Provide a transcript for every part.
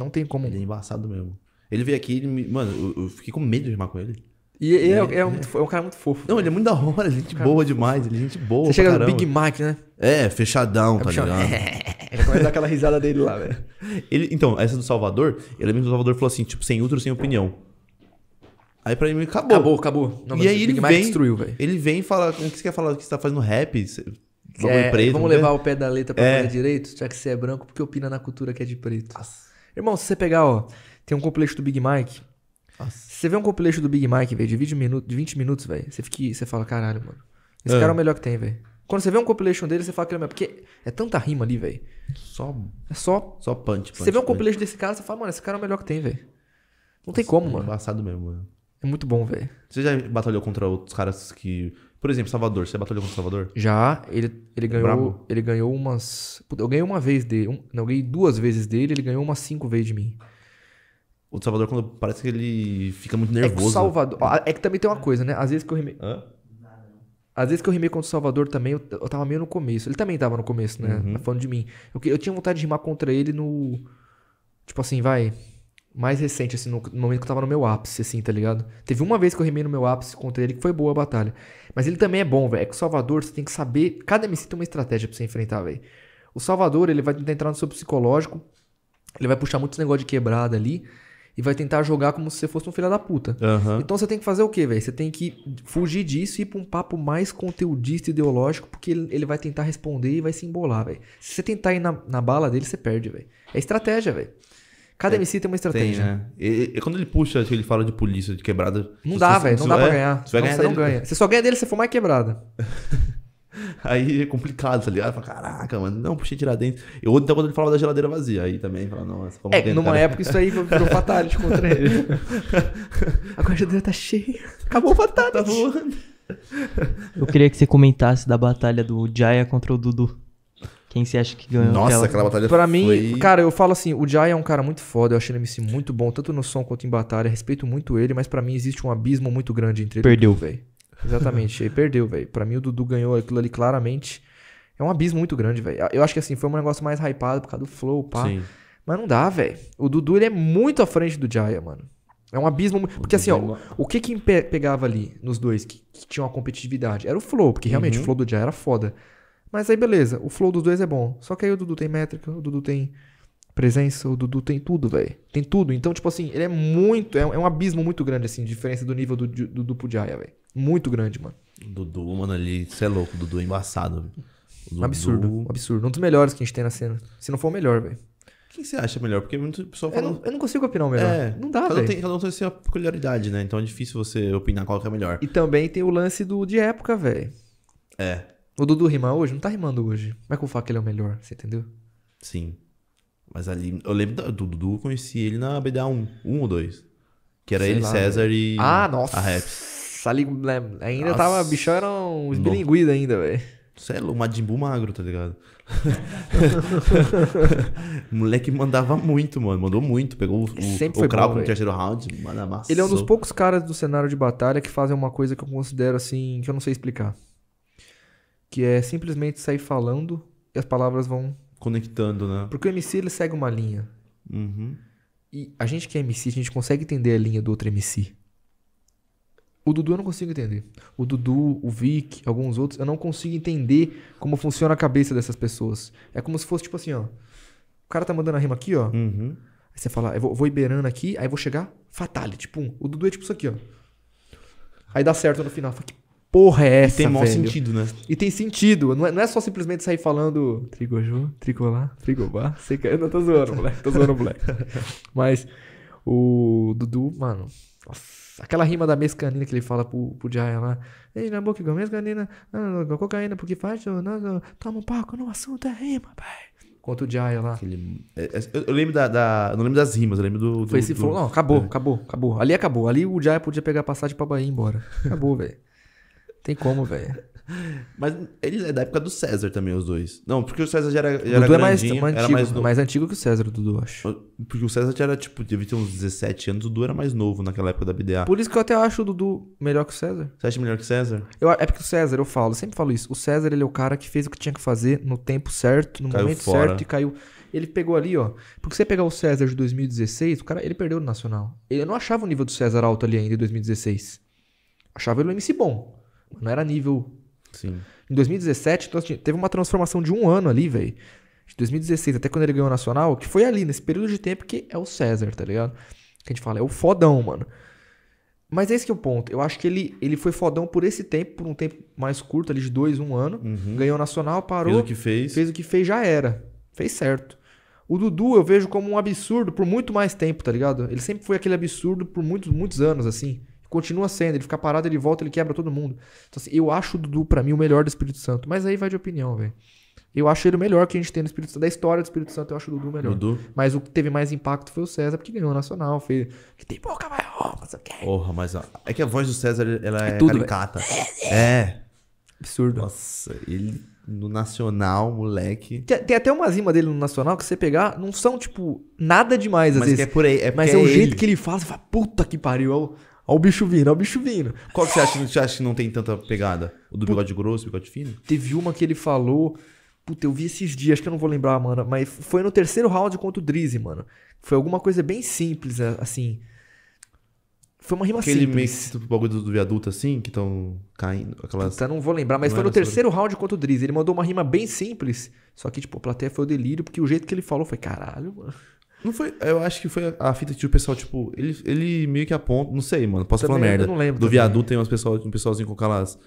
Não tem como. Ele é embaçado mesmo. Ele veio aqui, ele me... mano, eu, eu fiquei com medo de rimar com ele. E ele é, é, é, um, é, um, cara muito fofo. Não, né? ele é muito da hora, é gente um boa demais, ele é gente boa. Você chega no Big Mike, né? É, fechadão, é tá puxando. ligado? ele dar aquela risada dele lá, velho. Ele, então, essa do Salvador, ele é mesmo do Salvador falou assim, tipo, sem útero, sem opinião. Aí pra mim acabou. Acabou, acabou. Não, e aí ele Big vem, destruiu, Ele vem e fala, como que você quer falar que você tá fazendo rap? Você... É, preto, vamos né? levar o pé da letra pra é. fazer direito, já que você é branco, porque opina na cultura que é de preto. Nossa. Irmão, se você pegar, ó, tem um compilation do Big Mike. Nossa. Se você vê um compilation do Big Mike, velho, de 20 minutos, de minutos velho, você, fica, você fala, caralho, mano. Esse é. cara é o melhor que tem, velho. Quando você vê um compilation dele, você fala que ele é melhor. Porque é tanta rima ali, velho. Só. É só. Só punch, punch Você vê um punch. compilation desse cara, você fala, mano, esse cara é o melhor que tem, velho. Não Nossa, tem como, é mano. mesmo, mano. É muito bom, velho. Você já batalhou contra outros caras que por exemplo, Salvador. Você batalhou contra Salvador? Já. Ele, ele, é ganhou, ele ganhou umas. Puta, eu ganhei uma vez dele. Um, não, eu ganhei duas vezes dele, ele ganhou umas cinco vezes de mim. O Salvador, quando parece que ele fica muito nervoso. É que Salvador. É que também tem uma coisa, né? Às vezes que eu rimei. Hã? Às vezes que eu rimei contra o Salvador também, eu, eu tava meio no começo. Ele também tava no começo, né? Uhum. Tá falando de mim. Eu, eu tinha vontade de rimar contra ele no. Tipo assim, vai mais recente, assim, no momento que eu tava no meu ápice, assim, tá ligado? Teve uma vez que eu remei no meu ápice contra ele que foi boa a batalha. Mas ele também é bom, velho. É que o Salvador, você tem que saber. Cada MC tem uma estratégia pra você enfrentar, velho. O Salvador, ele vai tentar entrar no seu psicológico. Ele vai puxar muitos negócios de quebrada ali. E vai tentar jogar como se você fosse um filho da puta. Uhum. Então você tem que fazer o quê, velho? Você tem que fugir disso e ir pra um papo mais conteudista ideológico, porque ele, ele vai tentar responder e vai se embolar, velho. Se você tentar ir na, na bala dele, você perde, velho. É estratégia, velho. Cada é, MC tem uma estratégia. Tem, né? E, e, quando ele puxa, ele fala de polícia, de quebrada. Não dá, velho. Não dá é, vai, pra ganhar. Você, vai ganhar você não ganha. Você só ganha dele se for mais quebrada. Aí é complicado, tá ligado? Fala, caraca, mano, não, puxei dentro. E outro então, quando ele fala da geladeira vazia. Aí também fala, nossa, essa É, numa cara. Tá- época isso aí virou fatality contra ele. Agora a geladeira tá cheia. Acabou o fatality. Tá voando. Eu queria que você comentasse da batalha do Jaya contra o Dudu. Quem você acha que ganhou? Nossa, aquela, aquela batalha Pra mim, cara, eu falo assim, o Jai é um cara muito foda, eu achei ele MC muito bom, tanto no som quanto em batalha, respeito muito ele, mas para mim existe um abismo muito grande entre ele Perdeu, velho. Exatamente, perdeu, velho. Pra mim o Dudu ganhou aquilo ali claramente. É um abismo muito grande, velho. Eu acho que assim, foi um negócio mais hypado por causa do flow, pá. Sim. Mas não dá, velho. O Dudu ele é muito à frente do Jaya, mano. É um abismo. Porque assim, ó, o, é o que que pegava ali nos dois que, que tinham uma competitividade? Era o flow, porque realmente uhum. o flow do Jaya era foda. Mas aí beleza, o flow dos dois é bom. Só que aí o Dudu tem métrica, o Dudu tem presença, o Dudu tem tudo, velho. Tem tudo. Então, tipo assim, ele é muito. É, um é abismo muito grande, assim, diferença do nível do, do, do Pujaya, velho. Muito grande, mano. Dudu, mano, ali, você é louco, Dudu é embaçado. Dudu... Absurdo, absurdo. Um dos melhores que a gente tem na cena. Se não for o melhor, velho. Quem você acha melhor? Porque muita pessoa fala. Eu não, eu não consigo opinar o melhor. É, não dá, velho. Cada um tem sua peculiaridade, né? Então é difícil você opinar qual que é melhor. E também tem o lance do, de época, velho. É. O Dudu rima hoje? Não tá rimando hoje. Mas com o que ele é o melhor, você entendeu? Sim. Mas ali. Eu lembro do Dudu, conheci ele na BDA1, 1 ou 2. Que era Sei ele, lá, César né? e. Ah, nossa. A Raps. Ali, né, ainda nossa. tava. Bichão era um bilinguidos ainda, velho. Sei é lá, o Madimbu magro, tá ligado? moleque mandava muito, mano. Mandou muito. Pegou o, o, o no terceiro round. Mano, ele é um dos poucos caras do cenário de batalha que fazem uma coisa que eu considero assim, que eu não sei explicar que é simplesmente sair falando e as palavras vão. Conectando, né? Porque o MC ele segue uma linha. Uhum. E a gente que é MC, a gente consegue entender a linha do outro MC. O Dudu eu não consigo entender. O Dudu, o Vic, alguns outros, eu não consigo entender como funciona a cabeça dessas pessoas. É como se fosse tipo assim, ó. O cara tá mandando a rima aqui, ó. Uhum. Aí você fala, eu vou, vou iberando aqui, aí vou chegar, fatal, tipo, um. O Dudu é tipo isso aqui, ó. Aí dá certo no final. Fala, que porra é essa, e tem maior sentido, né? E tem sentido. Não é, não é só simplesmente sair falando trigojô, tricolar, trigobar, Sei que... É, eu não tô zoando, moleque. Tô zoando, moleque. Mas o Dudu, mano... Nossa, aquela rima da mescanina que ele fala pro, pro Jaya lá. Ei, na boca igual mescanina, ah, cocaína, porque faz... Não, não, toma um paco, no assunto é rima, pai contra o Jaya lá. Aquele, é, é, eu, eu, lembro da, da, Não lembro das rimas, eu lembro do. do Foi esse do, flow. Não, acabou, é. acabou, acabou. Ali acabou. Ali o Jaya podia pegar passagem pra Bahia e ir embora. Acabou, velho. Tem como, velho. Mas ele é da época do César também, os dois. Não, porque o César já era, já era, é mais, mais, antigo, era mais, no... mais, antigo, que o César, o Dudu, acho. Porque o César já era, tipo, devia ter uns 17 anos, o Dudu era mais novo naquela época da BDA. Por isso que eu até acho o Dudu melhor que o César. Você acha melhor que o César? Eu, é porque o César, eu falo, eu sempre falo isso. O César, ele é o cara que fez o que tinha que fazer no tempo certo, no caiu momento fora. certo e caiu. Ele pegou ali, ó. Porque você pegar o César de 2016, o cara, ele perdeu no Nacional. Eu não achava o nível do César alto ali ainda em 2016. Achava ele um MC bom. Não era nível. Sim. Em 2017, então, assim, teve uma transformação de um ano ali, velho. De 2016 até quando ele ganhou o Nacional, que foi ali, nesse período de tempo que é o César, tá ligado? Que a gente fala, é o fodão, mano. Mas esse que é o ponto. Eu acho que ele, ele foi fodão por esse tempo, por um tempo mais curto, ali de dois, um ano. Uhum. Ganhou o Nacional, parou. Fez o que fez. Fez o que fez, já era. Fez certo. O Dudu eu vejo como um absurdo por muito mais tempo, tá ligado? Ele sempre foi aquele absurdo por muitos, muitos anos, assim continua sendo. Ele fica parado, ele volta, ele quebra todo mundo. Então, assim, eu acho o Dudu, pra mim, o melhor do Espírito Santo. Mas aí vai de opinião, velho. Eu acho ele o melhor que a gente tem no Espírito Santo. Da história do Espírito Santo, eu acho o Dudu o melhor. Dudu. Mas o que teve mais impacto foi o César, porque ganhou o Nacional. Fez... Que tem boca, vai, ó, Porra, mas ó, é que a voz do César, ela é, é tudo, caricata. É. é. Absurdo. Nossa, ele no Nacional, moleque. Tem, tem, até uma zima dele no Nacional que você pegar, não são, tipo, nada demais às mas é vezes. É por aí, é mas é, é o é jeito que ele fala, você fala, puta que pariu. É Olha o bicho vindo, olha o bicho vindo. Qual que você acha, você acha que não tem tanta pegada? O do bigode grosso, bigode fino? Teve uma que ele falou. Puta, eu vi esses dias, acho que eu não vou lembrar, mano. Mas foi no terceiro round contra o Drizzy, mano. Foi alguma coisa bem simples, assim. Foi uma rima Aquele simples. Aquele meio bagulho do, do viaduto, assim, que estão caindo. Aquelas... Puta, não vou lembrar, mas não foi no terceiro sobre... round contra o Drizzy. Ele mandou uma rima bem simples. Só que, tipo, a plateia foi o delírio, porque o jeito que ele falou foi, caralho, mano. Não foi. Eu acho que foi a fita que o pessoal, tipo, ele, ele meio que aponta. Não sei, mano. Posso também, falar merda. Eu não lembro. Do também. viaduto tem umas pessoas, um pessoalzinho com aquelas.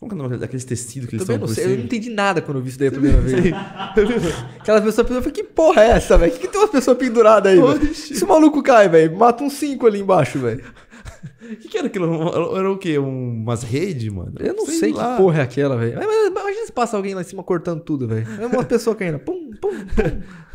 Como que é o nome daqueles tecidos que eu eles estão Eu não entendi nada quando eu vi isso daí a primeira vez. Aquelas pessoas penduram, eu falei, que porra é essa, velho? Que, que tem umas pessoas penduradas aí, esse Se o maluco cai, velho, mata uns cinco ali embaixo, velho. O que, que, era aquilo? Era o quê? Um, umas redes, mano? Eu não sei, sei que porra é aquela, velho. imagina se passa alguém lá em cima cortando tudo, velho. É uma pessoa caindo. Pum, pum, pum.